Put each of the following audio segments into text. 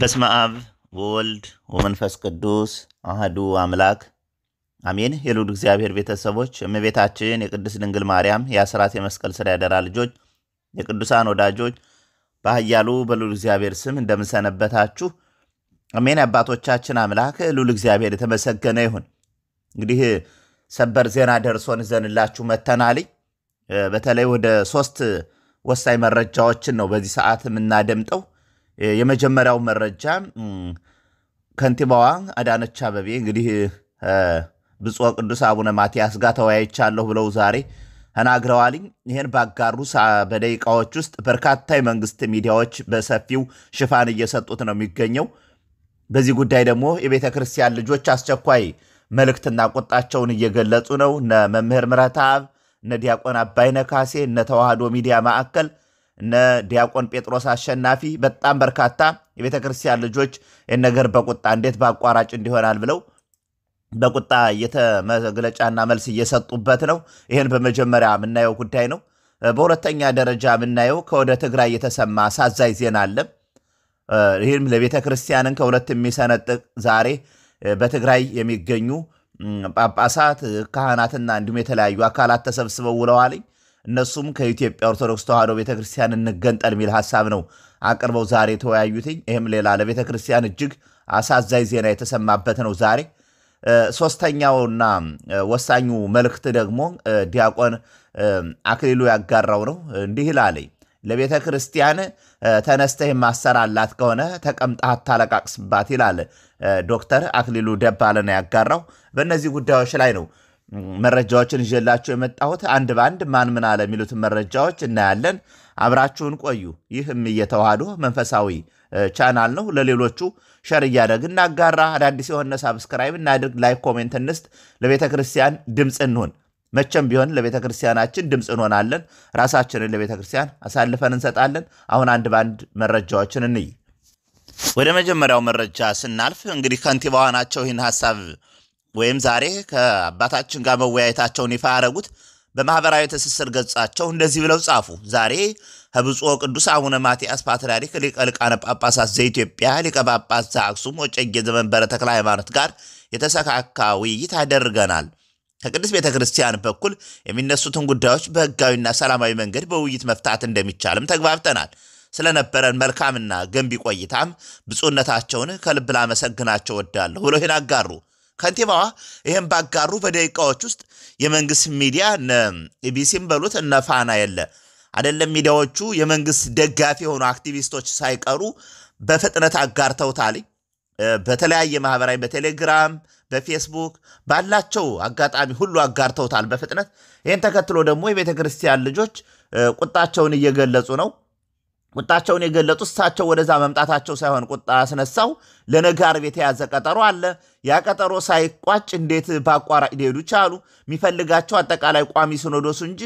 በስመ አብ ወወልድ ወመንፈስ ቅዱስ አህዱ አምላክ አሜን። የሉድ እግዚአብሔር ቤተሰቦች፣ እመቤታችን የቅድስት ድንግል ማርያም የአስራት የመስቀል ስራ ያደራ ልጆች፣ የቅዱሳን ወዳጆች በኃያሉ በሉድ እግዚአብሔር ስም እንደምንሰነበታችሁ አሜን። አባቶቻችን አምላክ ልዑል እግዚአብሔር የተመሰገነ ይሁን። እንግዲህ ሰበር ዜና ደርሶን ዘንላችሁ መተናልኝ በተለይ ወደ ሶስት ወሳኝ መረጃዎችን ነው በዚህ ሰዓት የምናደምጠው። የመጀመሪያው መረጃ ከንቲባዋ አዳነች አበቤ እንግዲህ ብፁዕ ቅዱስ አቡነ ማትያስ ጋር ተወያይቻለሁ ብለው ዛሬ ተናግረዋልኝ። ይህን ባጋሩ በደቂቃዎች ውስጥ በርካታ የመንግስት ሚዲያዎች በሰፊው ሽፋን እየሰጡት ነው የሚገኘው። በዚህ ጉዳይ ደግሞ የቤተ ክርስቲያን ልጆች አስቸኳይ መልእክትና ቁጣቸውን እየገለጹ ነው። እነ መምህር ምረታብ፣ እነ ዲያቆን አባይነ ካሴ፣ እነ ተዋህዶ ሚዲያ ማዕከል እነ ዲያቆን ጴጥሮስ አሸናፊ በጣም በርካታ የቤተ ክርስቲያን ልጆች ይህን ነገር በቁጣ እንዴት በአቋራጭ እንዲሆናል ብለው በቁጣ የተመግለጫና መልስ እየሰጡበት ነው። ይህን በመጀመሪያ የምናየው ጉዳይ ነው። በሁለተኛ ደረጃ የምናየው ከወደ ትግራይ የተሰማ አሳዛኝ ዜና አለ። ይህም ለቤተ ክርስቲያንን ከሁለት የሚሰነጥቅ ዛሬ በትግራይ የሚገኙ ጳጳሳት፣ ካህናትና እንዲሁም የተለያዩ አካላት ተሰብስበው ውለዋልኝ እነሱም ከኢትዮጵያ ኦርቶዶክስ ተዋሕዶ ቤተክርስቲያን እንገንጠል የሚል ሀሳብ ነው አቅርበው ዛሬ የተወያዩትኝ። ይህም ሌላ ክርስቲያን እጅግ አሳዛኝ ዜና የተሰማበት ነው ዛሬ። ሶስተኛውና ወሳኙ መልእክት ደግሞ ዲያቆን አክሊሉ ያጋራው ነው። እንዲህ ይላለኝ ለቤተ ክርስቲያን ተነስተህ የማሰራላት ከሆነ ተቀምጠህ አታለቃቅስባት ይላል ዶክተር አክሊሉ ነው ያጋራው በእነዚህ ጉዳዮች ላይ ነው። መረጃዎችን ይዤላቸው የመጣሁት አንድ በአንድ ማን ምን አለ የሚሉትን መረጃዎች እናያለን። አብራችሁን ቆዩ። ይህም እየተዋህዶ መንፈሳዊ ቻናል ነው። ለሌሎቹ ሸር እያደረግ እናጋራ። አዳዲስ የሆነ ሳብስክራይብ እናድርግ። ላይክ፣ ኮሜንት እንስጥ። ለቤተ ክርስቲያን ድምፅ እንሁን። መቼም ቢሆን ለቤተ ክርስቲያናችን ድምፅ እንሆናለን። ራሳችንን ለቤተ ክርስቲያን አሳልፈን እንሰጣለን። አሁን አንድ በአንድ መረጃዎችን እንይ። ወደ መጀመሪያው መረጃ ስናልፍ እንግዲህ ከንቲባዋ ናቸው ይህን ሀሳብ ወይም ዛሬ ከአባታችን ጋር መወያየታቸውን ይፋ ያደረጉት በማኅበራዊ ትስስር ገጻቸው እንደዚህ ብለው ጻፉ። ዛሬ ከብፁዕ ቅዱስ አቡነ ማትያስ ፓትርያርክ ሊቀ ሊቃነ ጳጳሳት ዘኢትዮጵያ ሊቀ ጳጳስ ዘአክሱም ወጨጌ ዘመንበረ ተክለ ሃይማኖት ጋር የተሰካካ ውይይት አደርገናል። ከቅድስት ቤተ ክርስቲያን በኩል የሚነሱትን ጉዳዮች በሕጋዊና ሰላማዊ መንገድ በውይይት መፍታት እንደሚቻልም ተግባብተናል። ስለነበረን መልካምና ገንቢ ቆይታም ብፁዕነታቸውን ከልብ ላመሰግናቸው ወዳለሁ ብሎ ይናጋሩ። ከንቲባዋ ይህም ባጋሩ በደቂቃዎች ውስጥ የመንግስት ሚዲያ እነ ኢቢሲም በሉት እነ ፋና የለ አደለም ሚዲያዎቹ የመንግስት ደጋፊ የሆኑ አክቲቪስቶች ሳይቀሩ በፍጥነት አጋርተውታል። በተለያየ ማህበራዊ በቴሌግራም በፌስቡክ ባላቸው አጋጣሚ ሁሉ አጋርተውታል በፍጥነት። ይህን ተከትሎ ደግሞ የቤተ ክርስቲያን ልጆች ቁጣቸውን እየገለጹ ነው። ቁጣቸውን የገለጡ እሳቸው ወደዛ መምጣታቸው ሳይሆን ቁጣ ያስነሳው፣ ለነገ ዓርብ የተያዘ ቀጠሮ አለ። ያ ቀጠሮ ሳይቋጭ እንዴት በአቋራጭ ሊሄዱ ቻሉ? የሚፈልጋቸው አጠቃላይ ቋሚ ሲኖዶሱ እንጂ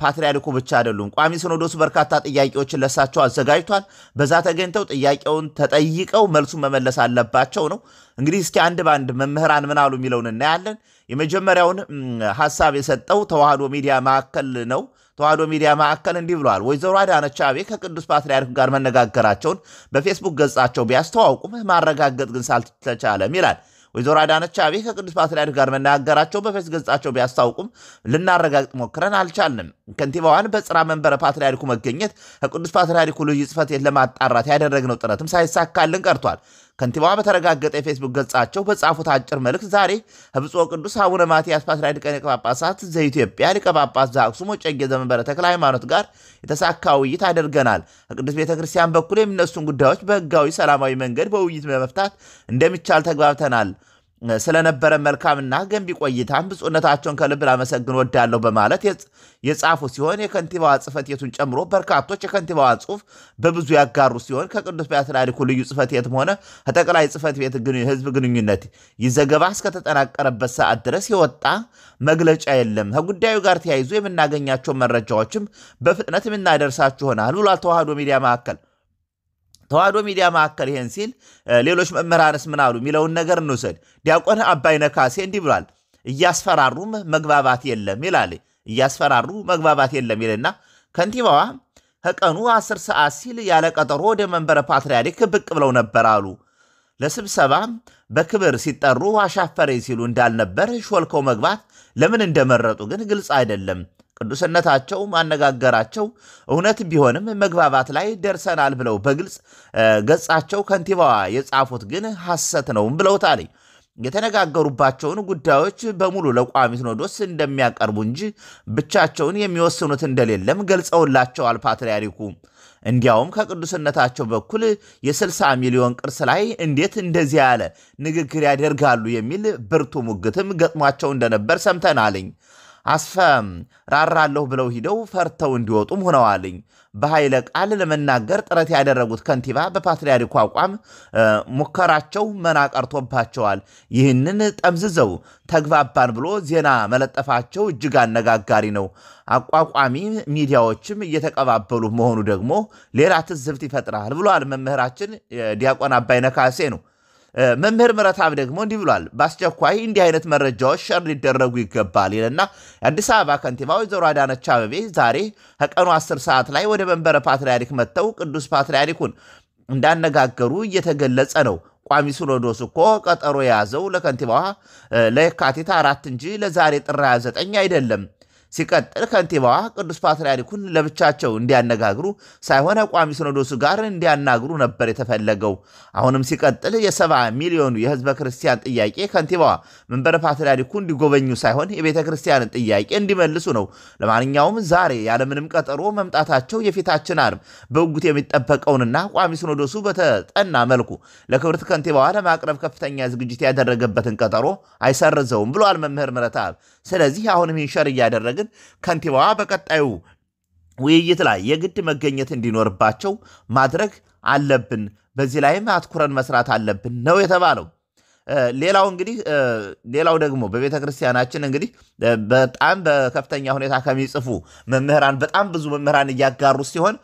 ፓትርያርኩ ብቻ አይደሉም። ቋሚ ሲኖዶሱ በርካታ ጥያቄዎችን ለሳቸው አዘጋጅቷል። በዛ ተገኝተው ጥያቄውን ተጠይቀው መልሱን መመለስ አለባቸው ነው። እንግዲህ እስኪ አንድ በአንድ መምህራን ምን አሉ የሚለውን እናያለን። የመጀመሪያውን ሀሳብ የሰጠው ተዋህዶ ሚዲያ ማዕከል ነው። ተዋሕዶ ሚዲያ ማዕከል እንዲህ ብለዋል። ወይዘሮ አዳነች አቤቤ ከቅዱስ ፓትርያርኩ ጋር መነጋገራቸውን በፌስቡክ ገጻቸው ቢያስተዋውቁም ማረጋገጥ ግን ሳልተቻለም ይላል። ወይዘሮ አዳነች አቤቤ ከቅዱስ ፓትርያርክ ጋር መነጋገራቸው በፌስ ገጻቸው ቢያስታውቁም ልናረጋግጥ ሞክረን አልቻልንም። ከንቲባዋን በጽራ መንበረ ፓትርያርኩ መገኘት ከቅዱስ ፓትርያርኩ ልዩ ጽሕፈት ቤት ለማጣራት ያደረግነው ጥረትም ሳይሳካልን ቀርቷል። ከንቲባዋ በተረጋገጠ የፌስቡክ ገጻቸው በጻፉት አጭር መልእክት ዛሬ ብፁዕ ቅዱስ አቡነ ማትያስ ፓትርያርክ ሊቀ ጳጳሳት ዘኢትዮጵያ ሊቀ ጳጳስ ዘአክሱም ወዕጨጌ ዘመንበረ ተክለ ሃይማኖት ጋር የተሳካ ውይይት አድርገናል። ከቅዱስ ቤተ ክርስቲያን በኩል የሚነሱን ጉዳዮች በህጋዊ ሰላማዊ መንገድ በውይይት በመፍታት እንደሚቻል ተግባብተናል። ስለነበረ መልካምና ገንቢ ቆይታም ብፁዕነታቸውን ከልብ ላመሰግን ወዳለሁ በማለት የጻፉ ሲሆን የከንቲባዋ ጽፈት ቤቱን ጨምሮ በርካቶች የከንቲባዋ ጽሁፍ በብዙ ያጋሩ ሲሆን ከቅዱስ ፓትርያርኩ ልዩ ጽፈት ቤትም ሆነ ከጠቅላይ ጽፈት ቤት ህዝብ ግንኙነት ይዘገባ እስከተጠናቀረበት ሰዓት ድረስ የወጣ መግለጫ የለም። ከጉዳዩ ጋር ተያይዞ የምናገኛቸው መረጃዎችም በፍጥነት የምናደርሳችሁ ይሆናል ብሏል ተዋህዶ ሚዲያ ማዕከል። ተዋህዶ ሚዲያ ማዕከል ይሄን ሲል ሌሎች መምህራንስ ምን አሉ የሚለውን ነገር እንውሰድ። ዲያቆን አባይነ ካሴ እንዲህ ብሏል። እያስፈራሩም መግባባት የለም ይላል። እያስፈራሩ መግባባት የለም ይልና ከንቲባዋ ከቀኑ አስር ሰዓት ሲል ያለ ቀጠሮ ወደ መንበረ ፓትርያርክ ብቅ ብለው ነበር አሉ። ለስብሰባ በክብር ሲጠሩ አሻፈሬ ሲሉ እንዳልነበር ሾልከው መግባት ለምን እንደመረጡ ግን ግልጽ አይደለም። ቅዱስነታቸው ማነጋገራቸው እውነት ቢሆንም መግባባት ላይ ደርሰናል ብለው በግልጽ ገጻቸው ከንቲባዋ የጻፉት ግን ሐሰት ነውም ብለውታልኝ። የተነጋገሩባቸውን ጉዳዮች በሙሉ ለቋሚ ሲኖዶስ እንደሚያቀርቡ እንጂ ብቻቸውን የሚወስኑት እንደሌለም ገልጸውላቸዋል ፓትርያርኩ። እንዲያውም ከቅዱስነታቸው በኩል የ60 ሚሊዮን ቅርስ ላይ እንዴት እንደዚያ ያለ ንግግር ያደርጋሉ የሚል ብርቱ ሙግትም ገጥሟቸው እንደነበር ሰምተናልኝ። አስፈም ራራለሁ ብለው ሂደው ፈርተው እንዲወጡም ሆነዋልኝ። በኃይለ ቃል ለመናገር ጥረት ያደረጉት ከንቲባ በፓትርያርኩ አቋም ሙከራቸው መና ቀርቶባቸዋል። ይህንን ጠምዝዘው ተግባባን ብሎ ዜና መለጠፋቸው እጅግ አነጋጋሪ ነው። አቋቋሚ ሚዲያዎችም እየተቀባበሉ መሆኑ ደግሞ ሌላ ትዝብት ይፈጥራል ብለዋል መምህራችን ዲያቆን አባይነህ ካሴ ነው። መምህር ምረታብ ደግሞ እንዲህ ብሏል። በአስቸኳይ እንዲህ አይነት መረጃዎች ሸር ሊደረጉ ይገባል ይልና የአዲስ አበባ ከንቲባ ወይዘሮ አዳነች አበቤ ዛሬ ከቀኑ 10 ሰዓት ላይ ወደ መንበረ ፓትርያርክ መጥተው ቅዱስ ፓትርያርኩን እንዳነጋገሩ እየተገለጸ ነው። ቋሚ ሲኖዶስ እኮ ቀጠሮ የያዘው ለከንቲባዋ ለየካቲት አራት እንጂ ለዛሬ ጥር 29 አይደለም። ሲቀጥል ከንቲባዋ ቅዱስ ፓትርያርኩን ለብቻቸው እንዲያነጋግሩ ሳይሆን ቋሚ ሲኖዶሱ ጋር እንዲያናግሩ ነበር የተፈለገው። አሁንም ሲቀጥል የሰባ ሚሊዮኑ የህዝበ ክርስቲያን ጥያቄ ከንቲባዋ መንበረ ፓትርያርኩ እንዲጎበኙ ሳይሆን የቤተ ክርስቲያንን ጥያቄ እንዲመልሱ ነው። ለማንኛውም ዛሬ ያለምንም ቀጠሮ መምጣታቸው የፊታችን አርብ በውጉት የሚጠበቀውንና ቋሚ ሲኖዶሱ በተጠና መልኩ ለክብርት ከንቲባዋ ለማቅረብ ከፍተኛ ዝግጅት ያደረገበትን ቀጠሮ አይሰርዘውም ብሏል መምህር ምረተአብ። ስለዚህ አሁንም ኢንሸር እያደረግን ከንቲባዋ በቀጣዩ ውይይት ላይ የግድ መገኘት እንዲኖርባቸው ማድረግ አለብን። በዚህ ላይም አትኩረን መስራት አለብን ነው የተባለው። ሌላው እንግዲህ ሌላው ደግሞ በቤተ ክርስቲያናችን እንግዲህ በጣም በከፍተኛ ሁኔታ ከሚጽፉ መምህራን በጣም ብዙ መምህራን እያጋሩ ሲሆን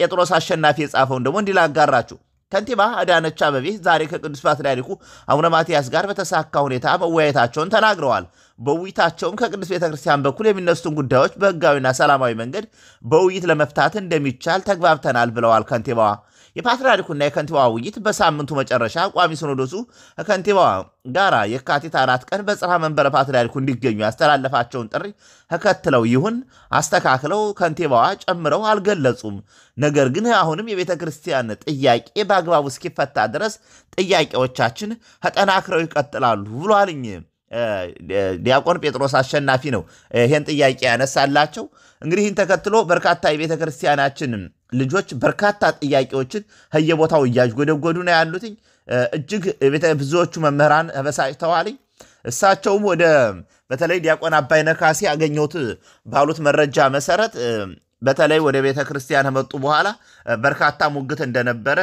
ጴጥሮስ አሸናፊ የጻፈውን ደግሞ እንዲላጋራችሁ ከንቲባ አዳነች አበቤ ዛሬ ከቅዱስ ፓትርያርኩ አቡነ ማትያስ ጋር በተሳካ ሁኔታ መወያየታቸውን ተናግረዋል። በውይይታቸውም ከቅዱስ ቤተ ክርስቲያን በኩል የሚነሱትን ጉዳዮች በሕጋዊና ሰላማዊ መንገድ በውይይት ለመፍታት እንደሚቻል ተግባብተናል ብለዋል ከንቲባዋ የፓትርያርኩና የከንቲባዋ ውይይት በሳምንቱ መጨረሻ ቋሚ ሲኖዶሱ ከከንቲባዋ ጋራ የካቲት አራት ቀን በጽርሐ መንበረ ፓትርያርኩ እንዲገኙ ያስተላለፋቸውን ጥሪ ተከትለው ይሁን አስተካክለው ከንቲባዋ ጨምረው አልገለጹም። ነገር ግን አሁንም የቤተ ክርስቲያን ጥያቄ በአግባቡ እስኪፈታ ድረስ ጥያቄዎቻችን ተጠናክረው ይቀጥላሉ ብሏልኝ። ዲያቆን ጴጥሮስ አሸናፊ ነው ይህን ጥያቄ ያነሳላቸው። እንግዲህን ተከትሎ በርካታ የቤተ ክርስቲያናችን ልጆች በርካታ ጥያቄዎችን ከየቦታው እያጎደጎዱ ነው ያሉትኝ። እጅግ ብዙዎቹ መምህራን ተበሳጭተዋልኝ። እሳቸውም ወደ በተለይ ዲያቆን አባይ ነካሴ ያገኘሁት ባሉት መረጃ መሰረት በተለይ ወደ ቤተ ክርስቲያን ከመጡ በኋላ በርካታ ሙግት እንደነበረ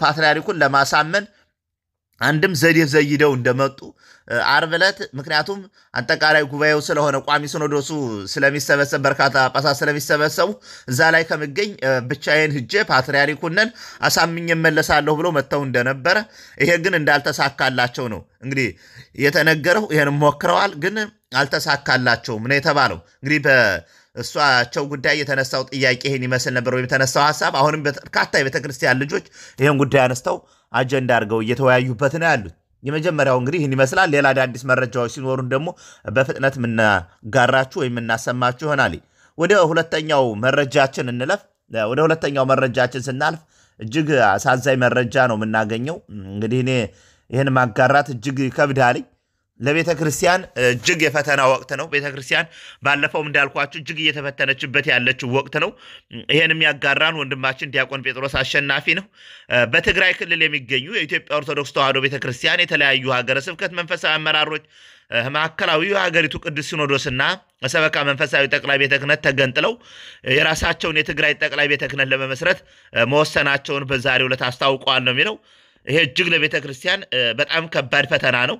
ፓትርያርኩን ለማሳመን አንድም ዘዴ ዘይደው እንደመጡ ዓርብ ዕለት ምክንያቱም አጠቃላይ ጉባኤው ስለሆነ ቋሚ ሲኖዶሱ ስለሚሰበሰብ በርካታ ጳጳሳት ስለሚሰበሰቡ እዛ ላይ ከምገኝ ብቻዬን ህጄ ፓትርያርኩነን አሳምኝ እመለሳለሁ ብሎ መጥተው እንደነበረ ይሄ ግን እንዳልተሳካላቸው ነው እንግዲህ የተነገረው። ይህን ሞክረዋል፣ ግን አልተሳካላቸውም ነው የተባለው። እንግዲህ እሷቸው ጉዳይ የተነሳው ጥያቄ ይህን ይመስል ነበር፣ ወይም የተነሳው ሀሳብ። አሁንም በርካታ የቤተክርስቲያን ልጆች ይህን ጉዳይ አነስተው አጀንዳ አድርገው እየተወያዩበት ነው ያሉት። የመጀመሪያው እንግዲህ ይህን ይመስላል። ሌላ አዳዲስ መረጃዎች ሲኖሩን ደግሞ በፍጥነት የምናጋራችሁ ወይም የምናሰማችሁ ይሆናል። ወደ ሁለተኛው መረጃችን እንለፍ። ወደ ሁለተኛው መረጃችን ስናልፍ እጅግ አሳዛኝ መረጃ ነው የምናገኘው። እንግዲህ እኔ ይህን ማጋራት እጅግ ይከብዳልኝ ለቤተ ክርስቲያን እጅግ የፈተና ወቅት ነው። ቤተ ክርስቲያን ባለፈውም እንዳልኳችሁ እጅግ እየተፈተነችበት ያለችው ወቅት ነው። ይህን የሚያጋራን ወንድማችን ዲያቆን ጴጥሮስ አሸናፊ ነው። በትግራይ ክልል የሚገኙ የኢትዮጵያ ኦርቶዶክስ ተዋሕዶ ቤተ ክርስቲያን የተለያዩ ሀገረ ስብከት መንፈሳዊ አመራሮች ማዕከላዊ የሀገሪቱ ቅዱስ ሲኖዶስና ሰበካ መንፈሳዊ ጠቅላይ ቤተ ክህነት ተገንጥለው የራሳቸውን የትግራይ ጠቅላይ ቤተ ክህነት ለመመስረት መወሰናቸውን በዛሬው ዕለት አስታውቀዋል ነው የሚለው። ይሄ እጅግ ለቤተ ክርስቲያን በጣም ከባድ ፈተና ነው።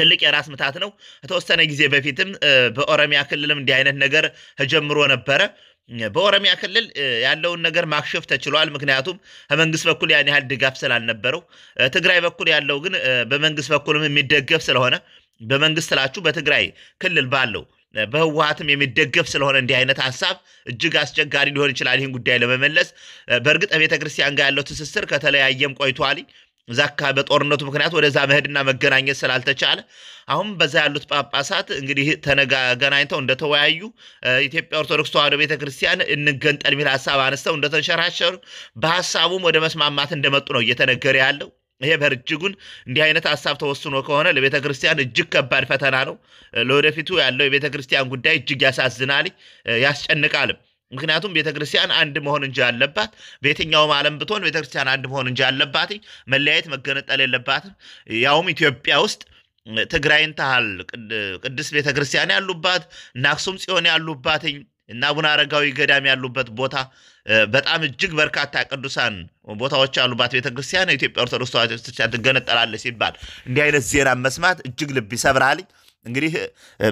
ትልቅ የራስ ምታት ነው። ከተወሰነ ጊዜ በፊትም በኦሮሚያ ክልልም እንዲህ አይነት ነገር ተጀምሮ ነበረ። በኦሮሚያ ክልል ያለውን ነገር ማክሸፍ ተችሏል። ምክንያቱም ከመንግስት በኩል ያን ያህል ድጋፍ ስላልነበረው፣ ትግራይ በኩል ያለው ግን በመንግስት በኩልም የሚደገፍ ስለሆነ በመንግስት ስላችሁ በትግራይ ክልል ባለው በህወሀትም የሚደገፍ ስለሆነ እንዲህ አይነት ሀሳብ እጅግ አስቸጋሪ ሊሆን ይችላል። ይህን ጉዳይ ለመመለስ በእርግጥ ቤተክርስቲያን ጋር ያለው ትስስር ከተለያየም ቆይቷል። እዛ በጦርነቱ ምክንያት ወደዛ መሄድና መገናኘት ስላልተቻለ አሁን በዛ ያሉት ጳጳሳት እንግዲህ ተገናኝተው እንደተወያዩ ኢትዮጵያ ኦርቶዶክስ ተዋሕዶ ቤተ ክርስቲያን እንገንጠል የሚል ሀሳብ አነስተው እንደተንሸራሸሩ በሀሳቡም ወደ መስማማት እንደመጡ ነው እየተነገረ ያለው። ይሄ በእጅጉን እንዲህ አይነት ሀሳብ ተወስኖ ከሆነ ለቤተ ክርስቲያን እጅግ ከባድ ፈተና ነው። ለወደፊቱ ያለው የቤተ ክርስቲያን ጉዳይ እጅግ ያሳዝናል፣ ያስጨንቃልም። ምክንያቱም ቤተክርስቲያን አንድ መሆን እንጂ አለባት። በየትኛውም ዓለም ብትሆን ቤተክርስቲያን አንድ መሆን እንጂ አለባት። መለያየት፣ መገነጠል የለባትም። ያውም ኢትዮጵያ ውስጥ ትግራይን ታህል ቅድስት ቤተክርስቲያን ያሉባት እና አክሱም ጽዮን ያሉባትኝ እና አቡነ አረጋዊ ገዳም ያሉበት ቦታ በጣም እጅግ በርካታ ቅዱሳን ቦታዎች ያሉባት ቤተክርስቲያን ኢትዮጵያ ኦርቶዶክስ ተዋሕዶ ቤተክርስቲያን ትገነጠላለች ሲባል እንዲህ አይነት ዜና መስማት እጅግ ልብ ይሰብራልኝ። እንግዲህ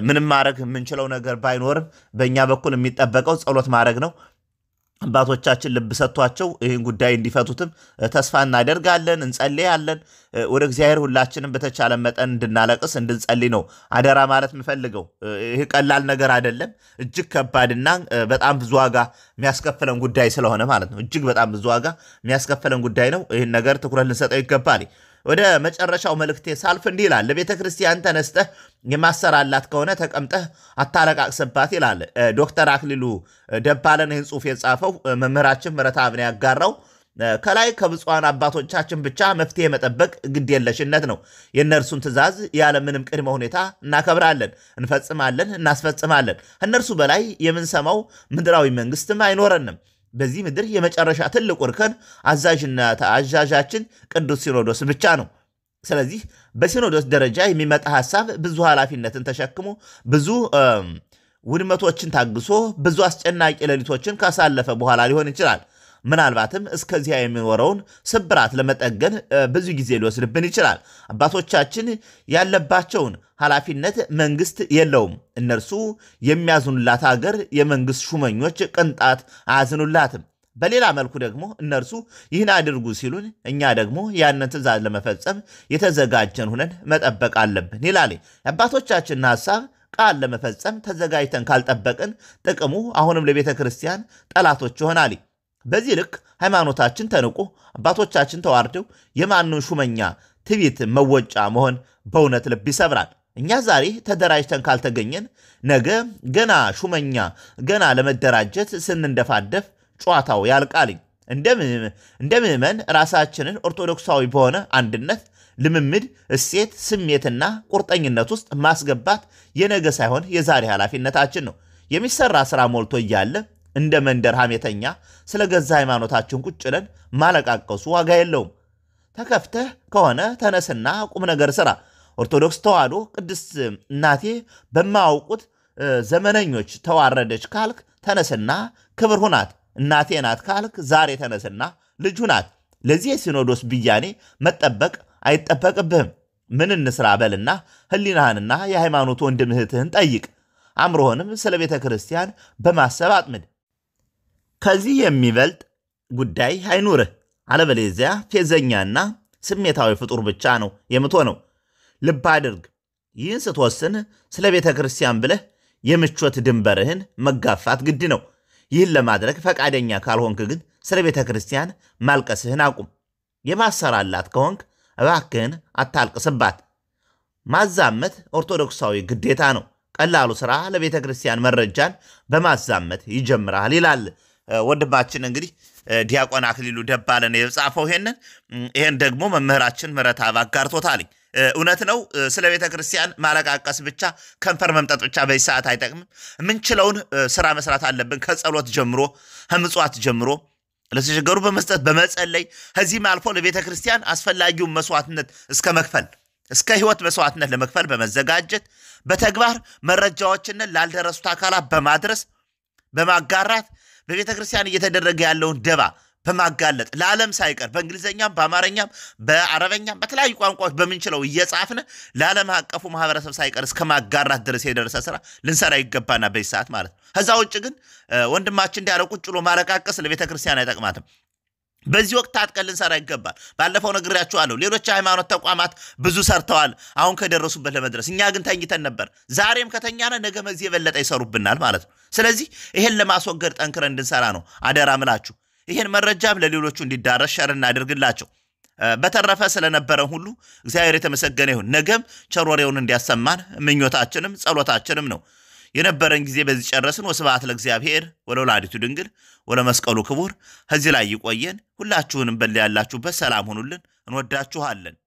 ምንም ማድረግ የምንችለው ነገር ባይኖርም በእኛ በኩል የሚጠበቀው ጸሎት ማድረግ ነው። አባቶቻችን ልብ ሰጥቷቸው ይህን ጉዳይ እንዲፈቱትም ተስፋ እናደርጋለን፣ እንጸልያለን። ወደ እግዚአብሔር ሁላችንም በተቻለ መጠን እንድናለቅስ እንድንጸልይ ነው አደራ ማለት የምፈልገው። ይህ ቀላል ነገር አይደለም። እጅግ ከባድና በጣም ብዙ ዋጋ የሚያስከፍለን ጉዳይ ስለሆነ ማለት ነው። እጅግ በጣም ብዙ ዋጋ የሚያስከፍለን ጉዳይ ነው። ይህን ነገር ትኩረት ልንሰጠው ይገባል። ወደ መጨረሻው መልእክቴ ሳልፍ እንዲህ ይላል። ለቤተ ክርስቲያን ተነስተህ የማሰራላት ከሆነ ተቀምጠህ አታለቃቅስባት ይላል ዶክተር አክሊሉ ደባለን ይህን ጽሁፍ የጻፈው መምህራችን ምረት ምረትአብን ያጋራው። ከላይ ከብፁዓን አባቶቻችን ብቻ መፍትሄ መጠበቅ ግድ የለሽነት ነው። የእነርሱን ትእዛዝ ያለምንም ቅድመ ሁኔታ እናከብራለን፣ እንፈጽማለን፣ እናስፈጽማለን። እነርሱ በላይ የምንሰማው ምድራዊ መንግስትም አይኖረንም። በዚህ ምድር የመጨረሻ ትልቁ እርከን አዛዥና አዛዣችን ቅዱስ ሲኖዶስ ብቻ ነው። ስለዚህ በሲኖዶስ ደረጃ የሚመጣ ሀሳብ ብዙ ኃላፊነትን ተሸክሞ ብዙ ውድመቶችን ታግሶ ብዙ አስጨናቂ ሌሊቶችን ካሳለፈ በኋላ ሊሆን ይችላል። ምናልባትም እስከዚያ የሚኖረውን ስብራት ለመጠገን ብዙ ጊዜ ሊወስድብን ይችላል። አባቶቻችን ያለባቸውን ኃላፊነት መንግስት የለውም። እነርሱ የሚያዝኑላት አገር የመንግስት ሹመኞች ቅንጣት አያዝኑላትም። በሌላ መልኩ ደግሞ እነርሱ ይህን አድርጉ ሲሉን እኛ ደግሞ ያንን ትእዛዝ ለመፈጸም የተዘጋጀን ሁነን መጠበቅ አለብን ይላል የአባቶቻችንን ሀሳብ ቃል ለመፈጸም ተዘጋጅተን ካልጠበቅን ጥቅሙ አሁንም ለቤተ ክርስቲያን ጠላቶች ይሆናል። በዚህ ልክ ሃይማኖታችን ተንቆ አባቶቻችን ተዋርደው የማንም ሹመኛ ትቢት መወጫ መሆን በእውነት ልብ ይሰብራል። እኛ ዛሬ ተደራጅተን ካልተገኘን ነገ ገና ሹመኛ ገና ለመደራጀት ስንንደፋደፍ ጨዋታው ያልቃልኝ። እንደ ምዕመን ራሳችንን ኦርቶዶክሳዊ በሆነ አንድነት፣ ልምምድ፣ እሴት፣ ስሜትና ቁርጠኝነት ውስጥ ማስገባት የነገ ሳይሆን የዛሬ ኃላፊነታችን ነው። የሚሰራ ስራ ሞልቶ እያለ እንደ መንደር ሐሜተኛ ስለ ገዛ ሃይማኖታችን ቁጭ ብለን ማለቃቀሱ ዋጋ የለውም። ተከፍተህ ከሆነ ተነስና ቁም ነገር ስራ። ኦርቶዶክስ ተዋህዶ ቅድስት እናቴ በማያውቁት ዘመነኞች ተዋረደች ካልክ ተነስና ክብር ሁናት። እናቴ ናት ካልክ ዛሬ ተነስና ልጁ ናት። ለዚህ የሲኖዶስ ብያኔ መጠበቅ አይጠበቅብህም። ምን እንስራ በልና ህሊናህንና የሃይማኖት ወንድምህትህን ጠይቅ። አእምሮህንም ስለ ቤተ ክርስቲያን በማሰብ አጥምድ። ከዚህ የሚበልጥ ጉዳይ አይኑርህ። አለበለዚያ ፌዘኛና ስሜታዊ ፍጡር ብቻ ነው የምትሆነው። ልብ አድርግ፣ ይህን ስትወስን ስለ ቤተ ክርስቲያን ብለህ የምቾት ድንበርህን መጋፋት ግድ ነው። ይህን ለማድረግ ፈቃደኛ ካልሆንክ ግን ስለ ቤተ ክርስቲያን ማልቀስህን አቁም። የማሰራላት ከሆንክ እባክህን አታልቅስባት። ማዛመት ኦርቶዶክሳዊ ግዴታ ነው። ቀላሉ ሥራ ለቤተ ክርስቲያን መረጃን በማዛመት ይጀምራል ይላል። ወንድማችን እንግዲህ ዲያቆን አክሊሉ ደባለን የጻፈው ይሄንን ይሄን ደግሞ መምህራችን ምረታብ አጋርቶታል እውነት ነው። ስለ ቤተ ክርስቲያን ማለቃቀስ ብቻ ከንፈር መምጠጥ ብቻ በዚህ ሰዓት አይጠቅምም። የምንችለውን ስራ መስራት አለብን። ከጸሎት ጀምሮ ከምጽዋት ጀምሮ ለተቸገሩ በመስጠት በመጸለይ ከዚህም አልፎ ለቤተ ክርስቲያን አስፈላጊውን መስዋዕትነት እስከ መክፈል እስከ ህይወት መስዋዕትነት ለመክፈል በመዘጋጀት በተግባር መረጃዎችንን ላልደረሱት አካላት በማድረስ በማጋራት በቤተ ክርስቲያን እየተደረገ ያለውን ደባ በማጋለጥ ለዓለም ሳይቀር በእንግሊዝኛም በአማርኛም በአረበኛም በተለያዩ ቋንቋዎች በምንችለው እየጻፍን ለዓለም አቀፉ ማህበረሰብ ሳይቀር እስከ ማጋራት ድረስ የደረሰ ስራ ልንሰራ ይገባና በዚህ ሰዓት ማለት ነው። ከዛ ውጭ ግን ወንድማችን እንዲያለ ቁጭ ማለቃቀስ ለቤተ ክርስቲያን አይጠቅማትም። በዚህ ወቅት ታጥቀን ልንሰራ ይገባል። ባለፈው ነግሬያችኋለሁ። ሌሎች የሃይማኖት ተቋማት ብዙ ሰርተዋል፣ አሁን ከደረሱበት ለመድረስ። እኛ ግን ተኝተን ነበር። ዛሬም ከተኛነ ነገ መዚህ የበለጠ ይሰሩብናል ማለት ነው። ስለዚህ ይሄን ለማስወገድ ጠንክረን እንድንሰራ ነው አደራ ምላችሁ። ይሄን መረጃም ለሌሎቹ እንዲዳረስ ሸር እናድርግላቸው። በተረፈ ስለነበረ ሁሉ እግዚአብሔር የተመሰገነ ይሁን። ነገም ቸሮሬውን እንዲያሰማን ምኞታችንም ጸሎታችንም ነው። የነበረን ጊዜ በዚህ ጨረስን። ወስብሐት ለእግዚአብሔር ወለወላዲቱ ድንግል ወለመስቀሉ ክቡር። ከዚህ ላይ ይቆየን። ሁላችሁንም በል ያላችሁበት ሰላም ሁኑልን። እንወዳችኋለን።